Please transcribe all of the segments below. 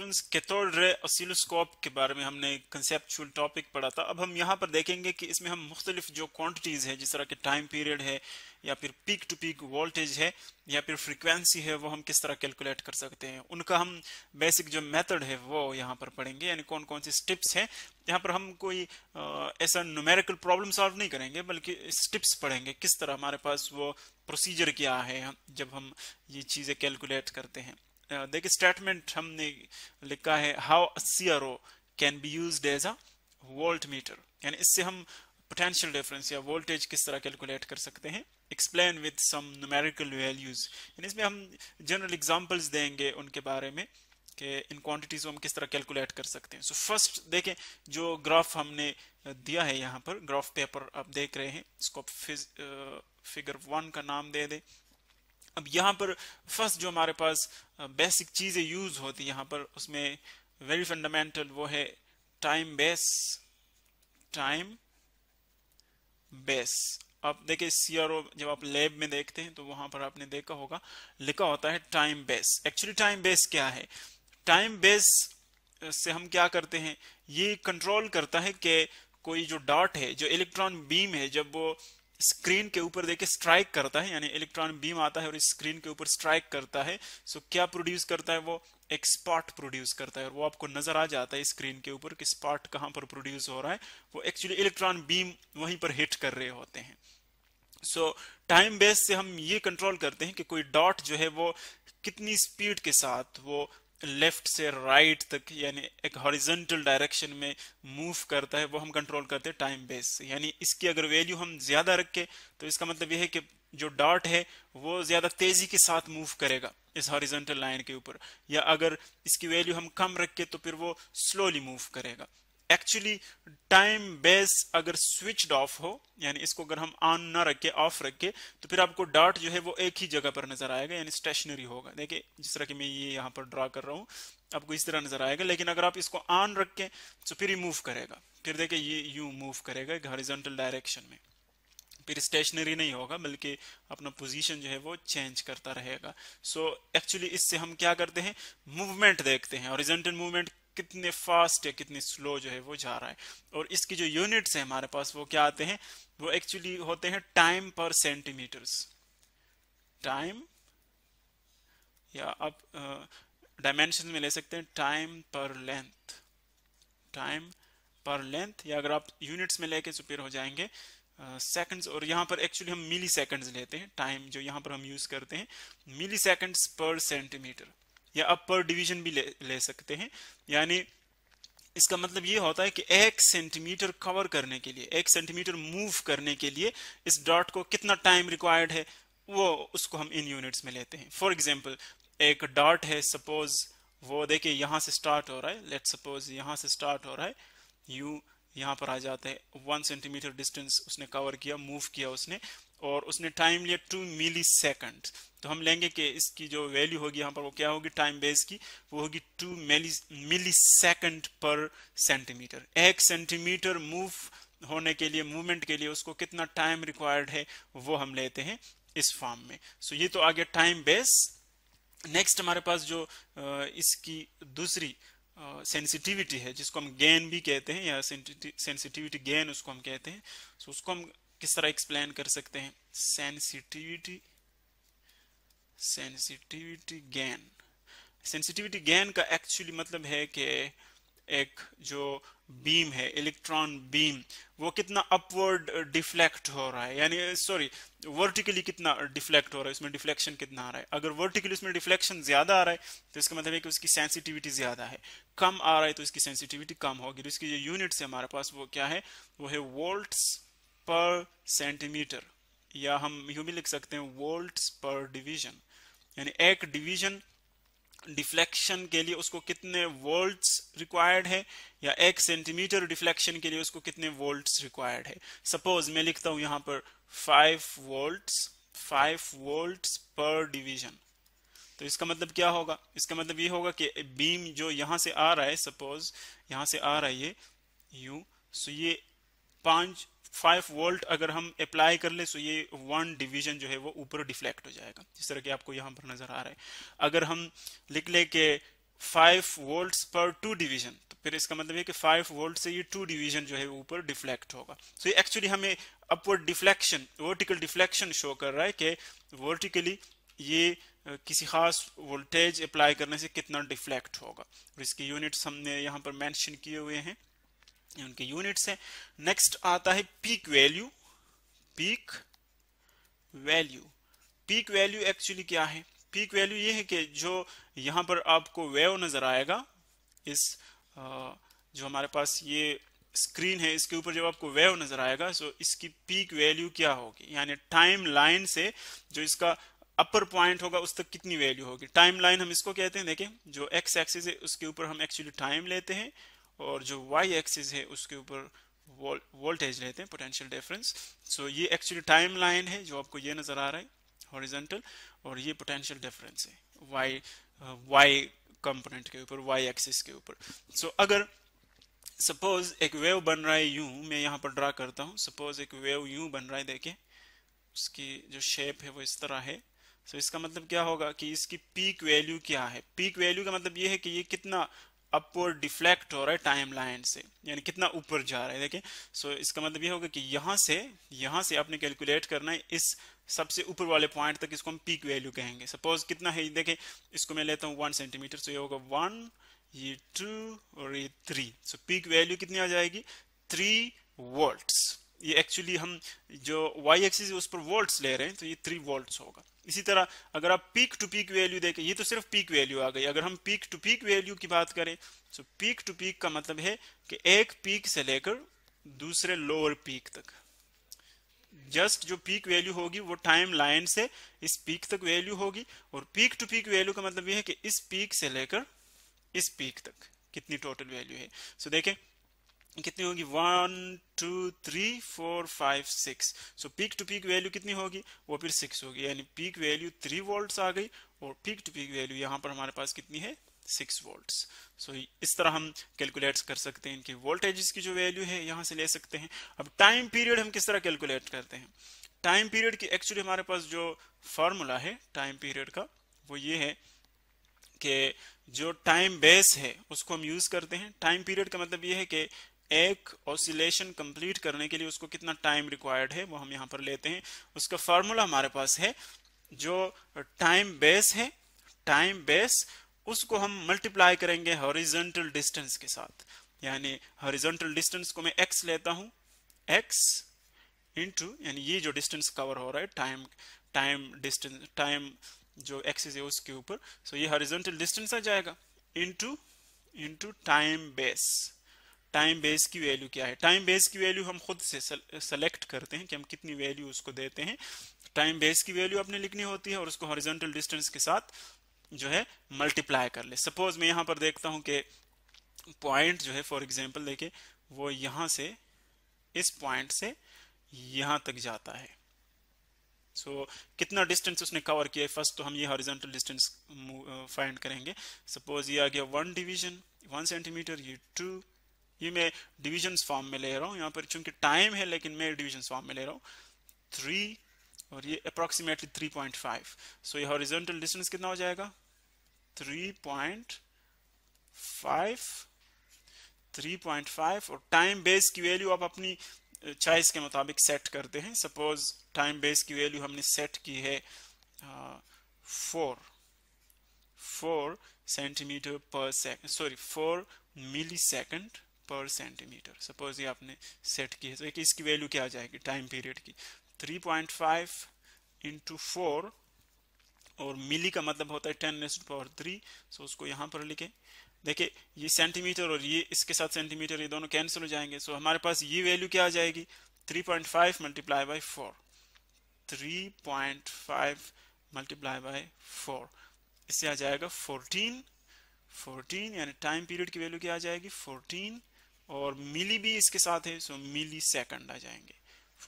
students cathode ray oscilloscope के बारे में हमने कंसेप्चुअल टॉपिक पढ़ा था अब हम यहाँ पर देखेंगे कि इसमें हम मुख्तलिफ जो क्वांटिटीज़ है जिस तरह के टाइम पीरियड है या फिर पीक टू पीक वोल्टेज है या फिर फ्रीक्वेंसी है वो हम किस तरह कैलकुलेट कर सकते हैं उनका हम बेसिक जो मेथड है वो यहाँ पर पढ़ेंगे यानी कौन कौन सी स्टिप्स हैं यहाँ पर हम कोई ऐसा न्यूमेरिकल प्रॉब्लम सॉल्व नहीं करेंगे बल्कि स्टिप्स पढ़ेंगे किस तरह हमारे पास वो प्रोसीजर क्या है जब हम ये चीज़ें कैलकुलेट करते हैं देखिए स्टेटमेंट हमने लिखा है how C R O can be use as a volt meter यानी इससे हम पोटेंशियल डिफरेंस या वोल्टेज किस तरह कैलकुलेट कर सकते हैं explain with some numerical values यानी इसमें हम जनरल एग्जांपल्स देंगे उनके बारे में कि इन क्वांटिटीज को हम किस तरह कैलकुलेट कर सकते हैं सो so फर्स्ट देखें जो ग्राफ हमने दिया है यहाँ पर ग्राफ पेपर आप देख रहे हैं इसको आप फिगर वन का नाम दे दें अब यहाँ पर फर्स्ट जो हमारे पास बेसिक चीज़ें यूज होती है यहाँ पर उसमें वेरी फंडामेंटल वो है टाइम बेस टाइम बेस आप देखिए सीआरओ जब आप लैब में देखते हैं तो वहां पर आपने देखा होगा लिखा होता है time base actually time base क्या है टाइम बेस से हम क्या करते हैं ये कंट्रोल करता है कि कोई जो डॉट है जो इलेक्ट्रॉन बीम है जब वो स्क्रीन के ऊपर देखे स्ट्राइक करता है यानी इलेक्ट्रॉन बीम आता है और स्क्रीन के ऊपर स्ट्राइक करता है सो क्या प्रोड्यूस करता है वो एक स्पॉट प्रोड्यूस करता है और वो आपको नजर आ जाता है स्क्रीन के ऊपर कि स्पॉट कहाँ पर प्रोड्यूस हो रहा है वो एक्चुअली इलेक्ट्रॉन बीम वहीं पर हिट कर रहे होते हैं सो टाइम बेस से हम ये कंट्रोल करते हैं कि कोई डॉट जो है वो कितनी स्पीड के साथ वो लेफ्ट से राइट right तक यानी एक हॉरिजेंटल डायरेक्शन में मूव करता है वो हम कंट्रोल करते हैं टाइम बेस यानी इसकी अगर वैल्यू हम ज़्यादा रखें तो इसका मतलब यह है कि जो डॉट है वो ज़्यादा तेज़ी के साथ मूव करेगा इस हॉरिजेंटल लाइन के ऊपर या अगर इसकी वैल्यू हम कम रखें तो फिर वो स्लोली मूव करेगा एक्चुअली टाइम बेस अगर स्विच ऑफ हो यानी इसको अगर हम ऑन ना रखे ऑफ रखे तो फिर आपको डॉट जो है वो एक ही जगह पर नजर आएगा यानी स्टेशनरी होगा देखिए जिस तरह की मैं ये यहाँ पर ड्रा कर रहा हूँ आपको इस तरह नजर आएगा लेकिन अगर आप इसको ऑन रखें तो फिर मूव करेगा फिर देखिए ये यू मूव करेगा एक डायरेक्शन में फिर स्टेशनरी नहीं होगा बल्कि अपना पोजीशन जो है वो चेंज करता रहेगा सो so, एक्चुअली इससे हम क्या करते हैं मूवमेंट देखते हैं ऑरिजेंटल मूवमेंट कितने फास्ट या कितने स्लो जो है वो जा रहा है और इसकी जो यूनिट्स हैं हमारे पास वो क्या आते हैं वो एक्चुअली होते हैं टाइम पर सेंटीमीटर्स टाइम या आप डायमेंशन में ले सकते हैं टाइम पर लेंथ टाइम पर लेंथ या अगर आप यूनिट्स में लेके सुपेयर हो जाएंगे सेकंड्स uh, और यहाँ पर एक्चुअली हम मिली सेकंड्स लेते हैं टाइम जो यहाँ पर हम यूज़ करते हैं मिली सेकंड्स पर सेंटीमीटर या आप पर डिवीजन भी ले, ले सकते हैं यानी इसका मतलब ये होता है कि एक सेंटीमीटर कवर करने के लिए एक सेंटीमीटर मूव करने के लिए इस डॉट को कितना टाइम रिक्वायर्ड है वो उसको हम इन यूनिट्स में लेते हैं फॉर एग्जाम्पल एक डॉट है सपोज वो देखिए यहाँ से स्टार्ट हो रहा है लेट सपोज यहाँ से स्टार्ट हो रहा है यू यहाँ पर आ जाते हैं वन सेंटीमीटर डिस्टेंस उसने कवर किया मूव किया उसने और उसने टाइम लिया टू मिली सेकेंड तो हम लेंगे कि इसकी जो वैल्यू होगी यहाँ पर वो क्या होगी टाइम बेस की वो होगी टू मिली मिली सेकेंड पर सेंटीमीटर एक सेंटीमीटर मूव होने के लिए मूवमेंट के लिए उसको कितना टाइम रिक्वायर्ड है वो हम लेते हैं इस फॉर्म में सो so ये तो आ गया टाइम बेस नेक्स्ट हमारे पास जो इसकी दूसरी सेंसिटिविटी है जिसको हम गेन भी कहते हैं या सेंसिटिविटी गेन उसको हम कहते हैं सो so उसको हम किस तरह एक्सप्लेन कर सकते हैं sensitivity sensitivity gain sensitivity gain का एक्चुअली मतलब है कि एक जो बीम है इलेक्ट्रॉन बीम वो कितना अपवर्ड डिफ्लेक्ट हो रहा है यानी सॉरी वर्टिकली कितना डिफ्लेक्ट हो रहा है उसमें डिफ्लेक्शन कितना आ रहा है अगर वर्टिकली उसमें डिफ्लेक्शन ज्यादा आ रहा है तो इसका मतलब है कि उसकी सेंसिटिविटी ज्यादा है कम आ रहा है तो इसकी सेंसिटिविटी कम होगी तो इसकी जो यूनिट्स है हमारे पास वो क्या है वो है वोल्ट्स पर सेंटीमीटर या हम यू भी लिख सकते हैं वोल्ट पर डिवीजन यानी एक डिवीजन डिफ्लेक्शन के लिए उसको कितने वोल्ट्स रिक्वायर्ड है या एक सेंटीमीटर डिफ्लेक्शन के लिए उसको कितने वोल्ट्स रिक्वायर्ड है सपोज मैं लिखता हूं यहां पर five volts five volts per division तो इसका मतलब क्या होगा इसका मतलब ये होगा कि बीम जो यहां से आ रहा है सपोज यहां से आ रहा है ये यू सो ये पांच फाइव वोल्ट अगर हम अप्लाई कर ले तो ये वन डिवीजन जो है वो ऊपर डिफ्लेक्ट हो जाएगा जिस तरह की आपको यहाँ पर नजर आ रहा है अगर हम लिख ले के फाइव वोल्ट पर टू डिवीजन तो फिर इसका मतलब है कि फाइव वोल्ट से ये टू डिवीजन जो है ऊपर डिफ्लेक्ट होगा सो ये एक्चुअली हमें upward deflection vertical deflection show कर रहा है कि वर्टिकली ये किसी खास वोल्टेज अप्लाई करने से कितना डिफ्लेक्ट होगा और इसके यूनिट्स हमने यहाँ पर मैंशन किए हुए हैं उनके यूनिट्स हैं नेक्स्ट आता है peak value peak value peak value actually क्या है पीक वैल्यू ये है कि जो यहाँ पर आपको वेव नजर आएगा इस जो हमारे पास ये स्क्रीन है इसके ऊपर जब आपको वेव नजर आएगा सो इसकी पीक वैल्यू क्या होगी यानी टाइम लाइन से जो इसका अपर पॉइंट होगा उस तक कितनी वैल्यू होगी टाइम लाइन हम इसको कहते हैं देखें जो एक्स एक्सिस है उसके ऊपर हम एक्चुअली टाइम लेते हैं और जो वाई एक्सिस है उसके ऊपर वोल्टेज लेते हैं पोटेंशियल डिफरेंस सो ये एक्चुअली टाइम लाइन है जो आपको ये नज़र आ रहा है हॉरिजेंटल और ये पोटेंशियल डिफरेंस है वाई वाई कंपोनेंट के ऊपर वाई एक्सिस के ऊपर सो so, अगर सपोज एक वेव बन रहा है यू मैं यहाँ पर ड्रा करता हूँ सपोज एक वेव यू बन रहा है देखें उसकी जो शेप है वो इस तरह है सो so, इसका मतलब क्या होगा कि इसकी पीक वैल्यू क्या है पीक वैल्यू का मतलब ये है कि ये कितना अपवर्ड डिफ्लेक्ट हो रहा है टाइम लाइन से यानी कितना ऊपर जा रहा है देखें सो so, इसका मतलब यह होगा कि यहाँ से यहाँ से आपने कैलकुलेट करना है इस सबसे ऊपर वाले पॉइंट तक इसको हम पीक वैल्यू कहेंगे सपोज कितना है देखें इसको मैं लेता हूँ वन सेंटीमीटर सो ये होगा वन ये टू और ये थ्री सो पीक वैल्यू कितनी आ जाएगी थ्री वोल्ट्स ये एक्चुअली हम जो वाई एक्सिस उस पर वोल्ट्स ले रहे हैं तो ये थ्री वोल्ट्स होगा इसी तरह अगर आप पीक टू पीक वैल्यू देखें ये तो सिर्फ पीक वैल्यू आ गई अगर हम पीक टू पीक वैल्यू की बात करें तो पीक टू पीक का मतलब है कि एक पीक से लेकर दूसरे लोअर पीक तक जस्ट जो पीक वैल्यू होगी वो टाइम लाइन से इस पीक तक वैल्यू होगी और पीक टू पीक वैल्यू का मतलब ये है कि इस पीक से लेकर इस पीक तक कितनी टोटल वैल्यू है सो so, देखें कितनी होगी one two three four five six so peak to peak value कितनी होगी वो फिर सिक्स होगी यानी पीक वैल्यू थ्री वोल्ट्स आ गई और पीक टू पीक वैल्यू यहाँ पर हमारे पास कितनी है सिक्स वोल्ट्स सो इस तरह हम कैलकुलेट कर सकते हैं इनकी वोल्टेजेस की जो वैल्यू है यहाँ से ले सकते हैं अब टाइम पीरियड हम किस तरह कैलकुलेट करते हैं टाइम पीरियड की एक्चुअली हमारे पास जो फार्मूला है टाइम पीरियड का वो ये है कि जो टाइम बेस है उसको हम यूज़ करते हैं टाइम पीरियड का मतलब ये है कि एक ऑसिलेशन कंप्लीट करने के लिए उसको कितना टाइम रिक्वायर्ड है वो हम यहाँ पर लेते हैं उसका फार्मूला हमारे पास है जो टाइम बेस है टाइम बेस उसको हम मल्टीप्लाई करेंगे हॉरिजेंटल डिस्टेंस के साथ यानी हॉरिजेंटल डिस्टेंस को मैं एक्स लेता हूँ एक्स इंटू यानी ये जो डिस्टेंस कवर हो रहा है टाइम टाइम डिस्टेंस टाइम जो एक्सिस है उसके ऊपर सो so ये हॉरिजेंटल डिस्टेंस आ जाएगा into into time base time base की वैल्यू क्या है टाइम बेस की वैल्यू हम खुद से सेलेक्ट करते हैं कि हम कितनी वैल्यू उसको देते हैं टाइम बेस की वैल्यू आपने लिखनी होती है और उसको हॉरिजॉन्टल डिस्टेंस के साथ जो है मल्टीप्लाई कर ले सपोज मैं यहाँ पर देखता हूँ कि पॉइंट जो है फॉर एग्जाम्पल देखे वो यहाँ से इस पॉइंट से यहाँ तक जाता है सो so, कितना डिस्टेंस उसने कवर किया है फर्स्ट तो हम ये हॉरिजॉन्टल डिस्टेंस फाइंड करेंगे सपोज ये आ गया वन डिवीजन वन सेंटीमीटर ये टू ये मैं डिविजन फॉर्म में ले रहा हूँ यहाँ पर चूंकि टाइम है लेकिन मैं डिविजन फॉर्म में ले रहा हूँ थ्री और ये approximately three point five so ये हॉरिजेंटल डिस्टेंस कितना हो जाएगा three point five three point five और टाइम बेस की वैल्यू आप अपनी चॉइस के मुताबिक सेट करते हैं सपोज टाइम बेस की वैल्यू हमने सेट की है four four centimetre per second sorry four millisecond पर सेंटीमीटर सपोज ये आपने सेट की है तो एक इसकी वैल्यू क्या आ जाएगी टाइम पीरियड की 3.5 पॉइंट फाइव इंटू फोर और मिली का मतलब होता है ten next power three so उसको यहाँ पर लिखें देखिए ये सेंटीमीटर और ये इसके साथ सेंटीमीटर ये दोनों कैंसिल हो जाएंगे सो हमारे पास ये वैल्यू क्या आ जाएगी 3.5 point five multiply by four three point five multiply by four इससे आ जाएगा 14 14 यानी टाइम पीरियड की वैल्यू क्या आ जाएगी 14 और मिली भी इसके साथ है सो मिली सेकंड आ जाएंगे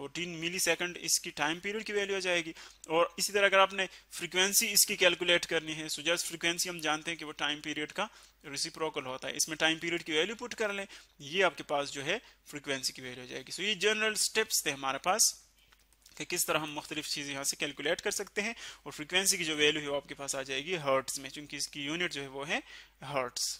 14 मिली सेकेंड इसकी टाइम पीरियड की वैल्यू आ जाएगी और इसी तरह अगर आपने फ्रीक्वेंसी इसकी कैलकुलेट करनी है सो जस्ट फ्रीक्वेंसी हम जानते हैं कि वो टाइम पीरियड का रिसिप्रोकल होता है इसमें टाइम पीरियड की वैल्यू पुट कर लें ये आपके पास जो है फ्रीक्वेंसी की वैल्यू आ जाएगी सो ये जनरल स्टेप्स थे हमारे पास कि किस तरह हम मुख्तलिफ चीज़ें यहाँ से कैलकुलेट कर सकते हैं और फ्रिक्वेंसी की जो वैल्यू है वो आपके पास आ जाएगी हर्ट्स में चूंकि इसकी यूनिट जो है वो है हर्ट्स